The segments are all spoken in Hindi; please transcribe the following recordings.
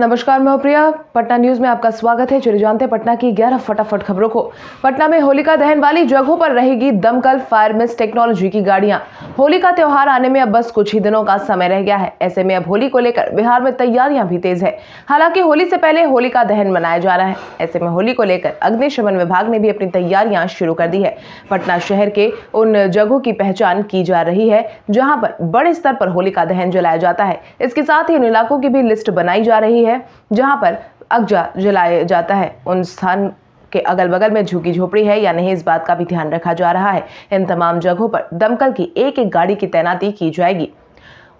नमस्कार मैं प्रिया पटना न्यूज में आपका स्वागत है चलिए जानते हैं पटना की ग्यारह फटाफट खबरों को पटना में होलिका दहन वाली जगहों पर रहेगी दमकल फायर मिस टेक्नोलॉजी की गाड़ियां होली का त्यौहार आने में अब बस कुछ ही दिनों का समय रह गया है ऐसे में अब होली को लेकर बिहार में तैयारियां भी तेज है हालांकि होली से पहले होली का दहन मनाया जा रहा है ऐसे में होली को लेकर अग्निशमन विभाग ने भी अपनी तैयारियां शुरू कर दी है पटना शहर के उन जगहों की पहचान की जा रही है जहाँ पर बड़े स्तर पर होली का दहन जलाया जाता है इसके साथ ही उन इलाकों की भी लिस्ट बनाई जा रही है है जहाँ पर अगजा जलाया जाता है उन स्थान के अगल बगल में झुकी झोपड़ी है या नहीं इस बात का भी ध्यान रखा जा रहा है इन तमाम जगहों पर दमकल की एक एक गाड़ी की तैनाती की जाएगी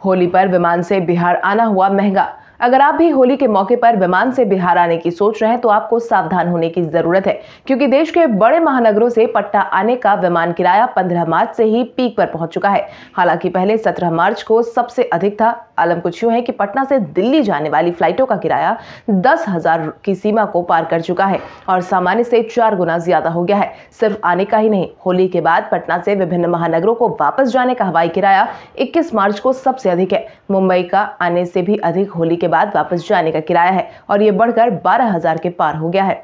होली पर विमान से बिहार आना हुआ महंगा अगर आप भी होली के मौके पर विमान से बिहार आने की सोच रहे हैं तो आपको सावधान होने की जरूरत है क्योंकि देश के बड़े महानगरों से पटना आने का विमान किराया 15 मार्च से ही पीक पर पहुंच चुका है हालांकि पहले 17 मार्च को सबसे अधिक था आलम कुछ यूं है कि पटना से दिल्ली जाने वाली फ्लाइटों का किराया दस हजार की सीमा को पार कर चुका है और सामान्य से चार गुना ज्यादा हो गया है सिर्फ आने का ही नहीं होली के बाद पटना से विभिन्न महानगरों को वापस जाने का हवाई किराया इक्कीस मार्च को सबसे अधिक है मुंबई का आने से भी अधिक होली के के बाद वापस जाने का किराया है और ये बढ़कर बारह हजार के पार हो गया है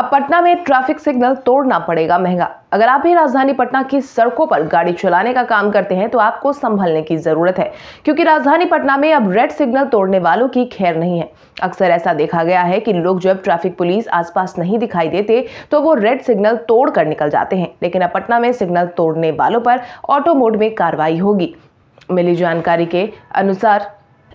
अब पटना में ट्रैफिक सिग्नल तोड़ना पड़ेगा महंगा अगर आप भी राजधानी पटना की सड़कों पर गाड़ी चलाने का काम करते हैं तो आपको संभलने की जरूरत है क्योंकि राजधानी पटना में अब रेड सिग्नल तोड़ने वालों की खैर नहीं है अक्सर ऐसा देखा गया है कि लोग जब ट्रैफिक पुलिस आसपास नहीं दिखाई देते तो वो रेड सिग्नल तोड़ कर निकल जाते हैं लेकिन अब पटना में सिग्नल तोड़ने वालों पर ऑटो मोड में कार्रवाई होगी मिली जानकारी के अनुसार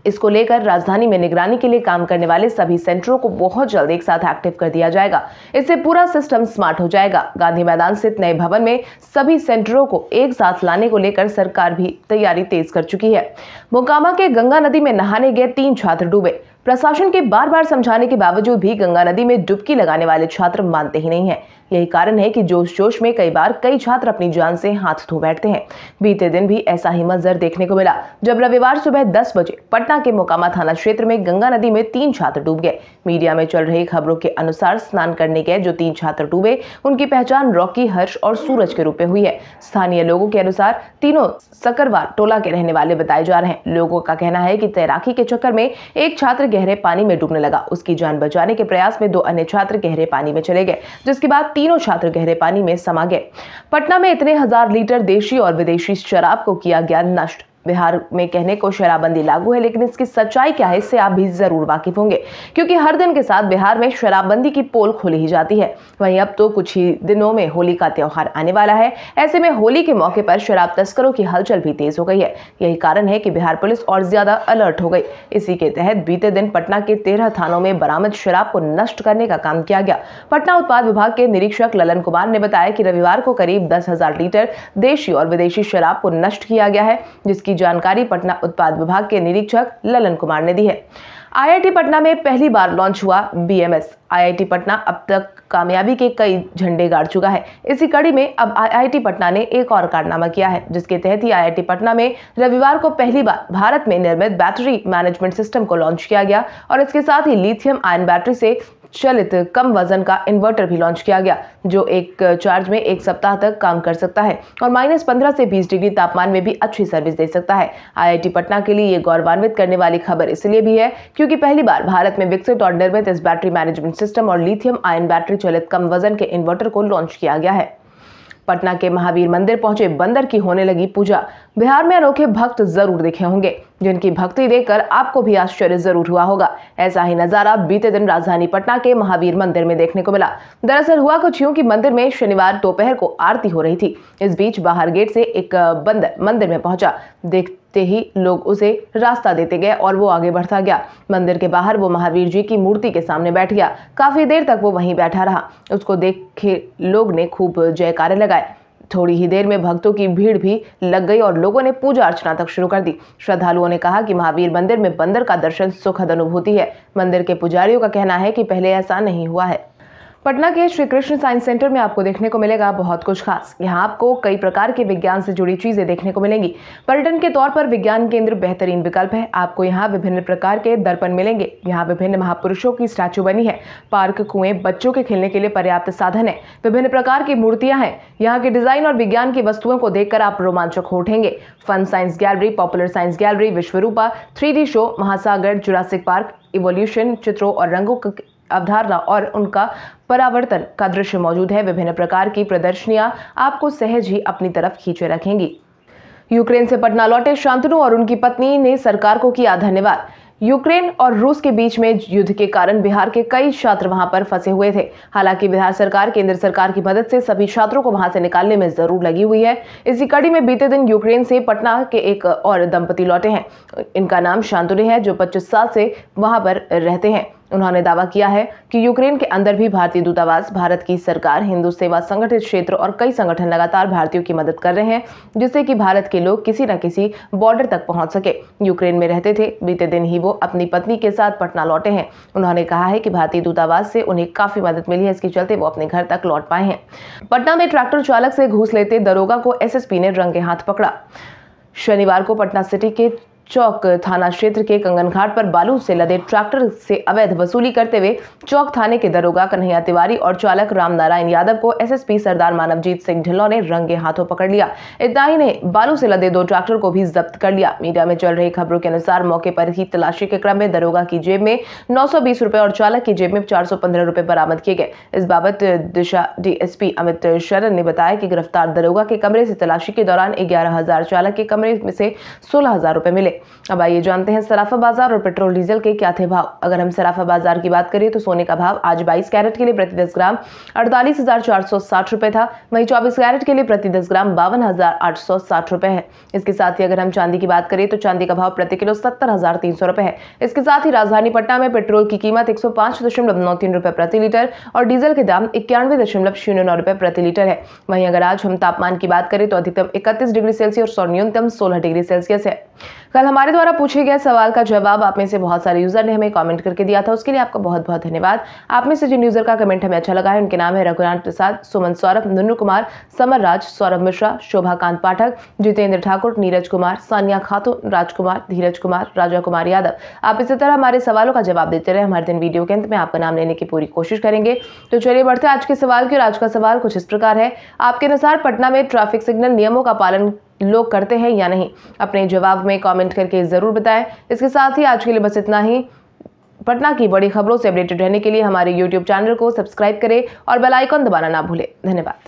इसको लेकर राजधानी में निगरानी के लिए काम करने वाले सभी सेंटरों को बहुत जल्द एक साथ एक्टिव कर दिया जाएगा इससे पूरा सिस्टम स्मार्ट हो जाएगा गांधी मैदान स्थित नए भवन में सभी सेंटरों को एक साथ लाने को लेकर सरकार भी तैयारी तेज कर चुकी है मोकामा के गंगा नदी में नहाने गए तीन छात्र डूबे प्रशासन के बार बार समझाने के बावजूद भी गंगा नदी में डुबकी लगाने वाले छात्र मानते ही नहीं है यही कारण है कि जोश जोश में कई बार कई छात्र अपनी जान से हाथ धो बैठते हैं बीते दिन भी ऐसा ही मंजर देखने को मिला जब रविवार सुबह दस बजे पटना के मोकामा थाना क्षेत्र में गंगा नदी में तीन छात्र डूब गए मीडिया में चल रही खबरों के अनुसार स्नान करने गए जो तीन छात्र डूबे उनकी पहचान रॉकी हर्ष और सूरज के रूप में हुई है स्थानीय लोगों के अनुसार तीनों सकरवार टोला के रहने वाले बताए जा रहे हैं लोगों का कहना है कि तैराकी के चक्कर में एक छात्र गहरे पानी में डूबने लगा उसकी जान बचाने के प्रयास में दो अन्य छात्र गहरे पानी में चले गए जिसके बाद तीनों छात्र गहरे पानी में समा गए पटना में इतने हजार लीटर देशी और विदेशी शराब को किया गया नष्ट बिहार में कहने को शराबबंदी लागू है लेकिन इसकी सच्चाई क्या है इससे आप भी जरूर वाकिफ होंगे क्योंकि हर दिन के साथ बिहार में शराबबंदी की पोल खोली ही जाती है वहीं अब तो कुछ ही दिनों में होली का त्यौहार आने वाला है ऐसे में होली के मौके पर शराब तस्करों की हलचल भी तेज हो गई है यही कारण है कि बिहार पुलिस और ज्यादा अलर्ट हो गई इसी के तहत बीते दिन पटना के तेरह थानों में बरामद शराब को नष्ट करने का काम किया गया पटना उत्पाद विभाग के निरीक्षक ललन कुमार ने बताया कि रविवार को करीब दस लीटर देशी और विदेशी शराब को नष्ट किया गया है जिसकी इसकी जानकारी पटना उत्पाद विभाग के निरीक्षक ललन कुमार ने दी है आईआईटी पटना में पहली बार लॉन्च हुआ बीएमएस आईआईटी पटना अब तक कामयाबी के कई झंडे गाड़ चुका है इसी कड़ी में अब आईआईटी पटना ने एक और कारनामा किया है जिसके तहत ही आईआईटी पटना में रविवार को पहली बार भारत में निर्मित बैटरी मैनेजमेंट सिस्टम को लॉन्च किया गया और इसके साथ ही लिथियम आयन बैटरी से चलित कम वजन का इन्वर्टर भी लॉन्च किया गया जो एक चार्ज में एक सप्ताह तक काम कर सकता है और माइनस पंद्रह से बीस डिग्री तापमान में भी अच्छी सर्विस दे सकता है आईआईटी पटना के लिए ये गौरवान्वित करने वाली खबर इसलिए भी है क्योंकि पहली बार भारत में विकसित और निर्मित इस बैटरी मैनेजमेंट सिस्टम और लिथियम आयन बैटरी चलित कम वजन के इन्वर्टर को लॉन्च किया गया है पटना के महावीर मंदिर पहुंचे बंदर की होने लगी पूजा बिहार में अनोखे भक्त जरूर दिखे होंगे जिनकी भक्ति देखकर आपको भी आश्चर्य जरूर हुआ होगा ऐसा ही नजारा बीते दिन राजधानी पटना के महावीर मंदिर में देखने को मिला दरअसल हुआ कुछ यूं कि मंदिर में शनिवार दोपहर को आरती हो रही थी इस बीच बाहर गेट से एक बंदर मंदिर में पहुंचा देख ते ही लोग उसे रास्ता देते गए और वो आगे बढ़ता गया मंदिर के बाहर वो महावीर जी की मूर्ति के सामने बैठ गया काफी देर तक वो वहीं बैठा रहा उसको देखे लोग ने खूब जयकारे लगाए थोड़ी ही देर में भक्तों की भीड़ भी लग गई और लोगों ने पूजा अर्चना तक शुरू कर दी श्रद्धालुओं ने कहा कि महावीर मंदिर में बंदर का दर्शन सुखद अनुभूति है मंदिर के पुजारियों का कहना है कि पहले ऐसा नहीं हुआ है पटना के श्री कृष्ण साइंस सेंटर में आपको देखने को मिलेगा बहुत कुछ खास यहाँ आपको कई प्रकार के विज्ञान से जुड़ी चीजें देखने को मिलेंगी पर्यटन के तौर पर विज्ञान केंद्र बेहतरीन विकल्प है आपको यहाँ विभिन्न प्रकार के दर्पण मिलेंगे यहाँ विभिन्न महापुरुषों की स्टैचू बनी है पार्क कुएं बच्चों के खेलने के लिए पर्याप्त साधन है विभिन्न प्रकार की मूर्तियां हैं यहाँ के डिजाइन और विज्ञान की वस्तुओं को देखकर आप रोमांचक हो उठेंगे fun science gallery popular science gallery Vishwarupa three show महासागर जुरासिक पार्क इवोल्यूशन चित्रों और रंगों अवधारणा और उनका परावर्तन का दृश्य मौजूद है विभिन्न प्रकार की प्रदर्शनियां आपको सहज ही अपनी तरफ खींचे रखेंगी यूक्रेन से पटना लौटे शांतनु और उनकी पत्नी ने सरकार को किया धन्यवाद यूक्रेन और रूस के बीच में युद्ध के कारण बिहार के कई छात्र वहां पर फंसे हुए थे हालांकि बिहार सरकार केंद्र सरकार की मदद से सभी छात्रों को वहां से निकालने में जरूर लगी हुई है इसी कड़ी में बीते दिन यूक्रेन से पटना के एक और दंपति लौटे हैं इनका नाम शांतनु है जो पच्चीस साल से वहां पर रहते हैं उन्होंने दावा किया है कि यूक्रेन के अंदर भी भारतीय दूतावास भारत की सरकार हिंदू सेवा संगठित क्षेत्र और कई संगठन लगातार भारतीयों की मदद कर रहे हैं जिससे कि भारत के लोग किसी न किसी बॉर्डर तक पहुंच सके यूक्रेन में रहते थे बीते दिन ही वो अपनी पत्नी के साथ पटना लौटे हैं उन्होंने कहा है कि भारतीय दूतावास से उन्हें काफी मदद मिली है इसके चलते वो अपने घर तक लौट पाए हैं पटना में ट्रैक्टर चालक से घूस लेते दरोगा को एस ने रंगे हाथ पकड़ा शनिवार को पटना सिटी के चौक थाना क्षेत्र के कंगन घाट पर बालू से लदे ट्रैक्टर से अवैध वसूली करते हुए चौक थाने के दरोगा कन्हैया तिवारी और चालक रामनारायण यादव को एसएसपी सरदार मानवजीत सिंह ढिल्लो ने रंगे हाथों पकड़ लिया इतना ही ने बालू से लदे दो ट्रैक्टर को भी जब्त कर लिया मीडिया में चल रही खबरों के अनुसार मौके पर ही तलाशी के क्रम में दरोगा की जेब में नौ रुपए और चालक की जेब में चार रुपए बरामद किए गए इस बाबत दिशा डीएसपी अमित शरण ने बताया कि गिरफ्तार दरोगा के कमरे से तलाशी के दौरान ग्यारह चालक के कमरे में से सोलह रुपए मिले अब आइए जानते हैं सराफा बाजार और पेट्रोल डीजल के क्या थे भाव अगर हम सराफा बाजार की बात करें तो सोने का भाव आज बाईस कैरेट के लिए प्रति दस ग्राम अड़तालीस हजार चार सौ साठ रुपए था वहीं चौबीस कैरेट के लिए प्रति दस ग्राम बावन हजार आठ सौ साठ रुपए है इसके साथ ही अगर हम चांदी की बात करें तो चांदी का भाव प्रति किलो सत्तर हजार तीन सौ रुपए है इसके साथ ही राजधानी पटना में पेट्रोल की कीमत एक सौ पांच दशमलव नौ तीन रुपए प्रति लीटर और डीजल के दाम इक्यानवे दशमलव शून्य नौ रुपए प्रति लीटर है वहीं अगर आज हम तापमान की बात करें तो अधिकतम इकतीस डिग्री सेल्सियस और न्यूनतम सोलह डिग्री सेल्सियस है कल हमारे द्वारा पूछे गए सवाल का जवाब आप में से बहुत सारे यूजर ने हमें कमेंट करके दिया था उसके लिए आपका बहुत बहुत धन्यवाद आप में से जिन यूजर का कमेंट हमें अच्छा लगा है उनके नाम है रघुनाथ प्रसाद सुमन सौरभ नुनू कुमार समर राज सौरभ मिश्रा शोभा कांत पाठक जितेंद्र ठाकुर नीरज कुमार सानिया खातू राजकुमार धीरज कुमार राजा कुमार यादव आप इसी तरह हमारे सवालों का जवाब देते रहे हमारे दिन वीडियो के अंत में आपका नाम लेने की पूरी कोशिश करेंगे तो चलिए बढ़ते आज के सवाल की और आज का सवाल कुछ इस प्रकार है आपके अनुसार पटना में ट्रैफिक सिग्नल नियमों का पालन लोग करते हैं या नहीं अपने जवाब में कमेंट करके ज़रूर बताएं इसके साथ ही आज के लिए बस इतना ही पटना की बड़ी खबरों से अपडेटेड रहने के लिए हमारे यूट्यूब चैनल को सब्सक्राइब करें और बेलाइकॉन दबाना ना भूलें धन्यवाद